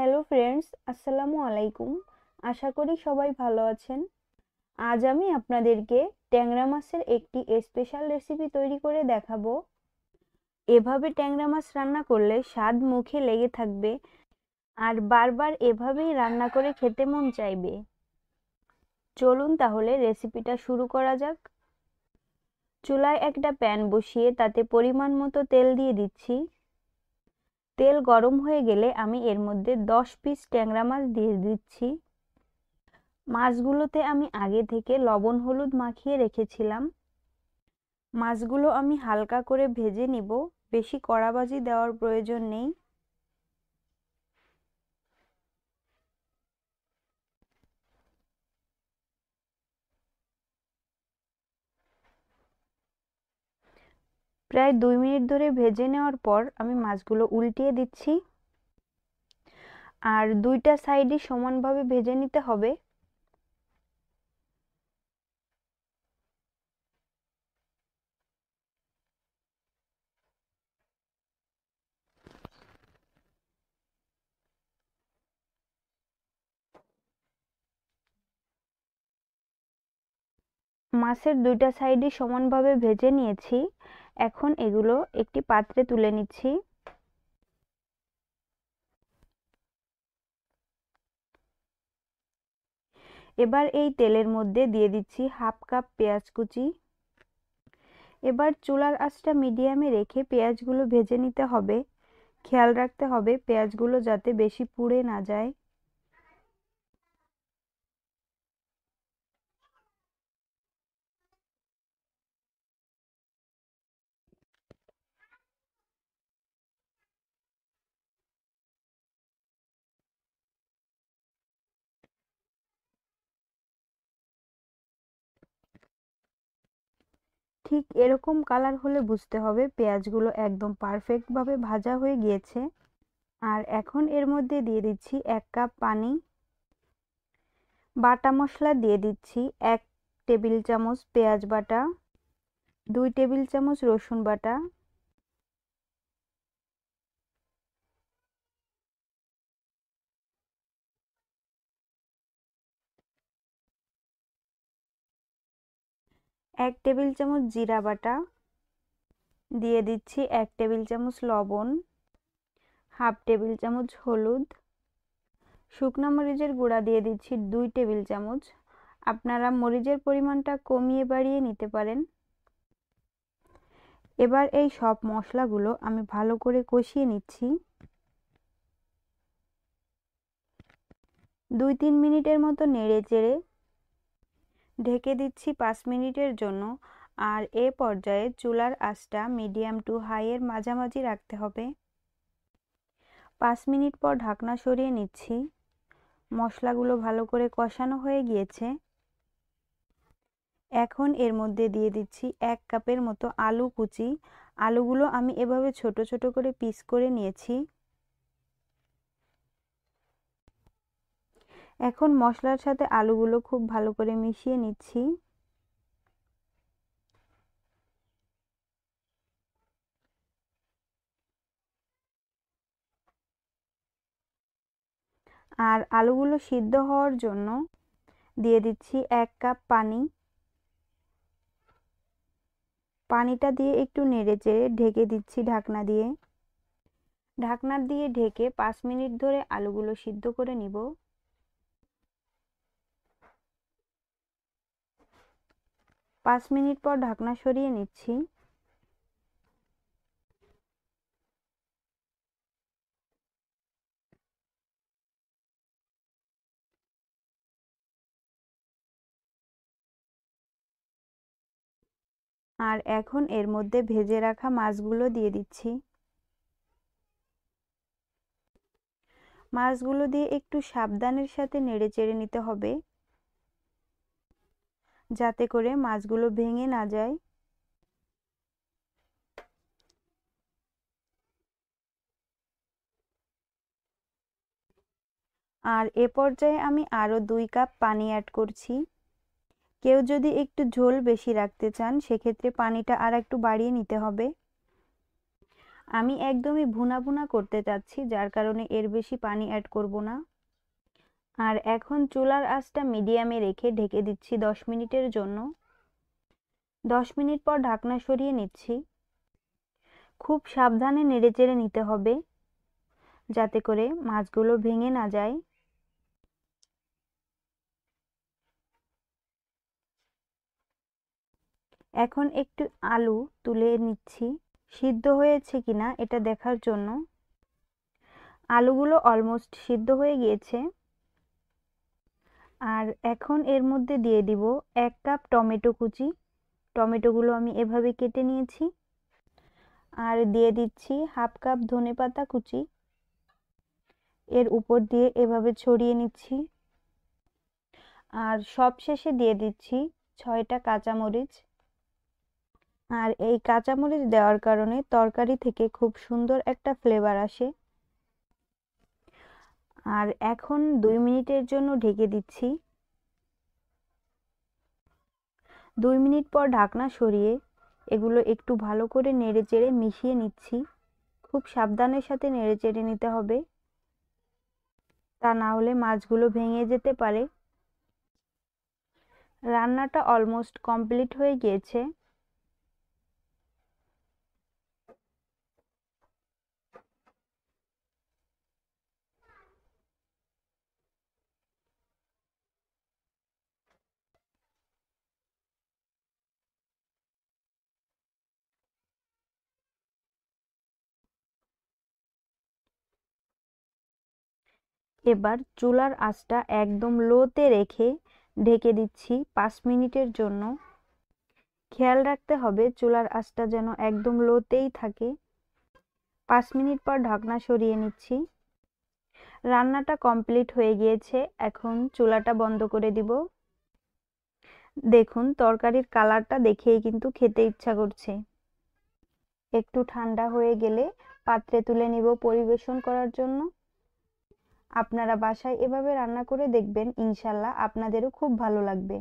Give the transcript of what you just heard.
hello friends আসসালামু আলাইকুম আশা করি সবাই ভালো আছেন আজ আমি আপনাদেরকে ট্যাংরা মাছের একটি স্পেশাল রেসিপি তৈরি করে দেখাবো এভাবে ট্যাংরা মাছ রান্না করলে স্বাদ মুখে লেগে থাকবে আর বারবার এভাবেই রান্না করে খেতে মন চাইবে চলুন তাহলে রেসিপিটা শুরু করা যাক চুলায় একটা প্যান বসিয়ে তাতে পরিমাণ মতো তেল দিয়ে দিচ্ছি তেল গরম হয়ে গেলে আমি এর মধ্যে 10 পিস ট্যাংরা মাছ দিয়ে দিচ্ছি মাছগুলোতে আমি আগে থেকে লবণ হলুদ মাখিয়ে রেখেছিলাম মাছগুলো আমি হালকা করে ভেজে নিব বেশি কড়াবাজি দেওয়ার প্রয়োজন নেই প্রায় দুই মিনিট ধরে ভেজে নেওয়ার পর আমি মাছগুলো উল্টিয়ে দিচ্ছি আর দুইটা সাইডই সমানভাবে ভেজে নিতে হবে মাছের দুইটা সাইডই সমানভাবে ভেজে নিয়েছি এখন এগুলো একটি পাত্রে তুলে নিচ্ছি এবার এই তেলের মধ্যে দিয়ে দিচ্ছি হাফ কাপ পেঁয়াজ কুচি এবার চুলার আঁচটা মিডিয়ামে রেখে পেঁয়াজগুলো ভেজে নিতে হবে খেয়াল রাখতে হবে পেঁয়াজগুলো যাতে বেশি পুড়ে না যায় ঠিক এরকম কালার হলে বুঝতে হবে পেঁয়াজগুলো একদম পারফেক্টভাবে ভাজা হয়ে গিয়েছে আর এখন এর মধ্যে দিয়ে দিচ্ছি এক কাপ পানি বাটা মশলা দিয়ে দিচ্ছি এক টেবিল চামচ পেঁয়াজ বাটা দুই টেবিল চামচ রসুন বাটা এক টেবিল চামচ জিরা বাটা দিয়ে দিচ্ছি এক টেবিল চামচ লবণ হাফ টেবিল চামচ হলুদ শুকনো মরিচের গুঁড়া দিয়ে দিচ্ছি দুই টেবিল চামচ আপনারা মরিচের পরিমাণটা কমিয়ে বাড়িয়ে নিতে পারেন এবার এই সব মশলাগুলো আমি ভালো করে কষিয়ে নিচ্ছি দুই তিন মিনিটের মতো নেড়ে চেড়ে ঢেকে দিচ্ছি পাঁচ মিনিটের জন্য আর এ পর্যায়ে চুলার আঁচটা মিডিয়াম টু হাইয়ের মাঝামাঝি রাখতে হবে পাঁচ মিনিট পর ঢাকনা সরিয়ে নিচ্ছি মশলাগুলো ভালো করে কষানো হয়ে গিয়েছে এখন এর মধ্যে দিয়ে দিচ্ছি এক কাপের মতো আলু কুচি আলুগুলো আমি এভাবে ছোট ছোট করে পিস করে নিয়েছি এখন মশলার সাথে আলুগুলো খুব ভালো করে মিশিয়ে নিচ্ছি আর আলুগুলো সিদ্ধ হওয়ার জন্য দিয়ে দিচ্ছি এক কাপ পানি পানিটা দিয়ে একটু নেড়ে চেড়ে ঢেকে দিচ্ছি ঢাকনা দিয়ে ঢাকনা দিয়ে ঢেকে পাঁচ মিনিট ধরে আলুগুলো সিদ্ধ করে নিব পাঁচ মিনিট পর ঢাকনা সরিয়ে নিচ্ছি আর এখন এর মধ্যে ভেজে রাখা মাছগুলো দিয়ে দিচ্ছি মাছগুলো দিয়ে একটু সাবধানের সাথে নেড়ে চেড়ে নিতে হবে যাতে করে মাছগুলো ভেঙে না যায় আর এ পর্যায়ে আমি আরও দুই কাপ পানি অ্যাড করছি কেউ যদি একটু ঝোল বেশি রাখতে চান সেক্ষেত্রে পানিটা আর একটু বাড়িয়ে নিতে হবে আমি একদমই ভুনা ভুনা করতে চাচ্ছি যার কারণে এর বেশি পানি অ্যাড করব না আর এখন চুলার আঁচটা মিডিয়ামে রেখে ঢেকে দিচ্ছি দশ মিনিটের জন্য দশ মিনিট পর ঢাকনা সরিয়ে নিচ্ছি খুব সাবধানে নেড়েচেড়ে নিতে হবে যাতে করে মাছগুলো ভেঙে না যায় এখন একটু আলু তুলে নিচ্ছি সিদ্ধ হয়েছে কিনা এটা দেখার জন্য আলুগুলো অলমোস্ট সিদ্ধ হয়ে গিয়েছে আর এখন এর মধ্যে দিয়ে দিব এক কাপ টমেটো কুচি টমেটোগুলো আমি এভাবে কেটে নিয়েছি আর দিয়ে দিচ্ছি হাফ কাপ ধনে পাতা কুচি এর উপর দিয়ে এভাবে ছড়িয়ে নিচ্ছি আর সবশেষে দিয়ে দিচ্ছি ছয়টা কাঁচামরিচ আর এই কাঁচামরিচ দেওয়ার কারণে তরকারি থেকে খুব সুন্দর একটা ফ্লেভার আসে আর এখন দুই মিনিটের জন্য ঢেকে দিচ্ছি দুই মিনিট পর ঢাকনা সরিয়ে এগুলো একটু ভালো করে নেড়ে চেড়ে মিশিয়ে নিচ্ছি খুব সাবধানের সাথে নেড়ে চেড়ে নিতে হবে তা না হলে মাছগুলো ভেঙে যেতে পারে রান্নাটা অলমোস্ট কমপ্লিট হয়ে গিয়েছে এবার চুলার আঁচটা একদম লোতে রেখে ঢেকে দিচ্ছি পাঁচ মিনিটের জন্য খেয়াল রাখতে হবে চুলার আঁচটা যেন একদম লোতেই থাকে পাঁচ মিনিট পর ঢাকনা সরিয়ে নিচ্ছি রান্নাটা কমপ্লিট হয়ে গিয়েছে এখন চুলাটা বন্ধ করে দিব দেখুন তরকারির কালারটা দেখেই কিন্তু খেতে ইচ্ছা করছে একটু ঠান্ডা হয়ে গেলে পাত্রে তুলে নিব পরিবেশন করার জন্য আপনারা বাসায় এভাবে রান্না করে দেখবেন ইনশাল্লাহ আপনাদেরও খুব ভালো লাগবে